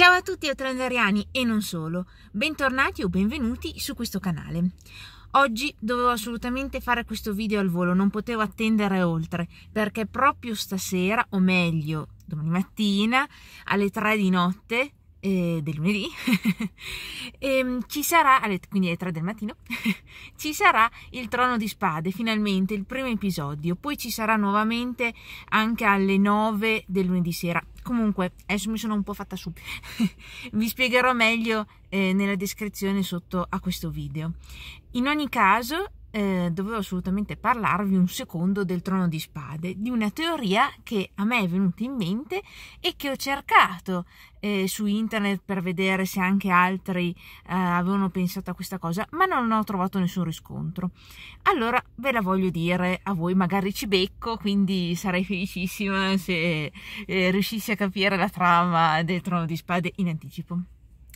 Ciao a tutti ottandariani e non solo, bentornati o benvenuti su questo canale. Oggi dovevo assolutamente fare questo video al volo, non potevo attendere oltre, perché proprio stasera, o meglio domani mattina alle 3 di notte, eh, del lunedì, e, ehm, ci sarà, alle, quindi alle 3 del mattino, ci sarà il Trono di Spade, finalmente il primo episodio, poi ci sarà nuovamente anche alle 9 del lunedì sera. Comunque, adesso mi sono un po' fatta su, vi spiegherò meglio eh, nella descrizione sotto a questo video. In ogni caso, eh, dovevo assolutamente parlarvi un secondo del trono di spade, di una teoria che a me è venuta in mente e che ho cercato eh, su internet per vedere se anche altri eh, avevano pensato a questa cosa, ma non ho trovato nessun riscontro. Allora ve la voglio dire a voi, magari ci becco, quindi sarei felicissima se eh, riuscissi a capire la trama del trono di spade in anticipo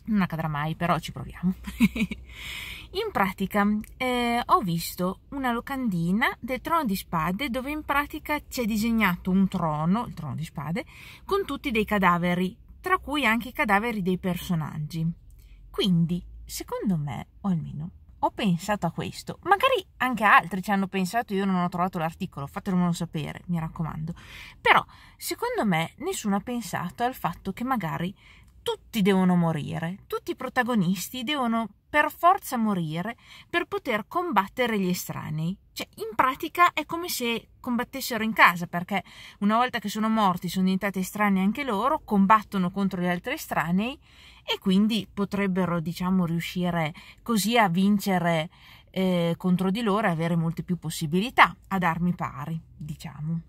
non accadrà mai, però ci proviamo. in pratica eh, ho visto una locandina del trono di spade dove in pratica c'è disegnato un trono, il trono di spade, con tutti dei cadaveri, tra cui anche i cadaveri dei personaggi. Quindi, secondo me, o almeno ho pensato a questo, magari anche altri ci hanno pensato, io non ho trovato l'articolo, fatemelo sapere, mi raccomando. Però, secondo me, nessuno ha pensato al fatto che magari tutti devono morire, tutti i protagonisti devono per forza morire per poter combattere gli estranei. Cioè, in pratica è come se combattessero in casa, perché una volta che sono morti sono diventati estranei anche loro, combattono contro gli altri estranei e quindi potrebbero, diciamo, riuscire così a vincere eh, contro di loro e avere molte più possibilità ad armi pari, diciamo.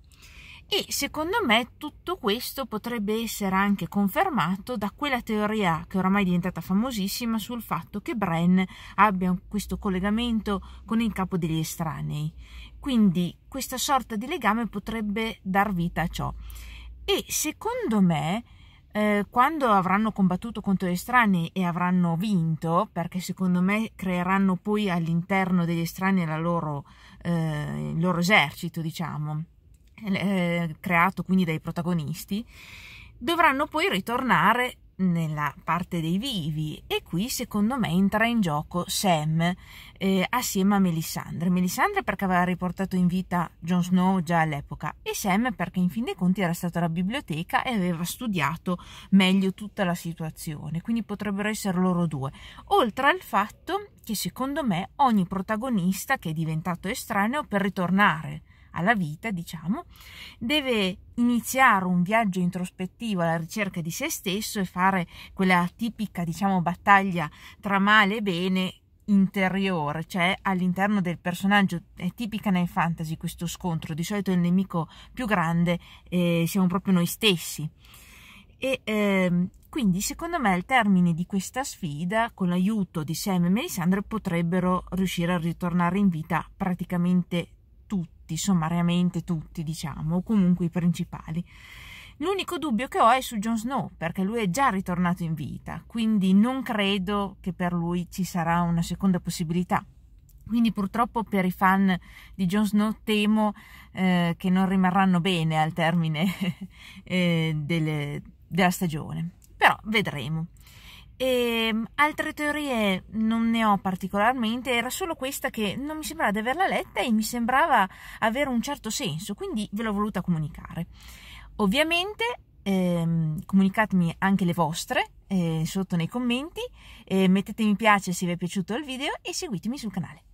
E secondo me tutto questo potrebbe essere anche confermato da quella teoria che oramai è diventata famosissima sul fatto che Bren abbia questo collegamento con il capo degli estranei. Quindi questa sorta di legame potrebbe dar vita a ciò. E secondo me, eh, quando avranno combattuto contro gli estranei e avranno vinto, perché secondo me creeranno poi all'interno degli estranei loro, eh, il loro esercito, diciamo eh, creato quindi dai protagonisti, dovranno poi ritornare nella parte dei vivi e qui secondo me entra in gioco Sam eh, assieme a Melisandre Melisandre perché aveva riportato in vita Jon Snow già all'epoca e Sam perché in fin dei conti era stata alla biblioteca e aveva studiato meglio tutta la situazione quindi potrebbero essere loro due oltre al fatto che secondo me ogni protagonista che è diventato estraneo per ritornare alla vita, diciamo, deve iniziare un viaggio introspettivo alla ricerca di se stesso e fare quella tipica, diciamo, battaglia tra male e bene interiore, cioè all'interno del personaggio, è tipica nel fantasy questo scontro, di solito il nemico più grande eh, siamo proprio noi stessi. E ehm, quindi secondo me al termine di questa sfida, con l'aiuto di Sam e Melisandre, potrebbero riuscire a ritornare in vita praticamente tutti tutti, sommariamente tutti, diciamo, o comunque i principali. L'unico dubbio che ho è su Jon Snow, perché lui è già ritornato in vita, quindi non credo che per lui ci sarà una seconda possibilità. Quindi purtroppo per i fan di Jon Snow temo eh, che non rimarranno bene al termine eh, delle, della stagione, però vedremo. E ehm, altre teorie non ne ho particolarmente, era solo questa che non mi sembrava di averla letta e mi sembrava avere un certo senso, quindi ve l'ho voluta comunicare. Ovviamente ehm, comunicatemi anche le vostre eh, sotto nei commenti, eh, mettete mi piace se vi è piaciuto il video e seguitemi sul canale.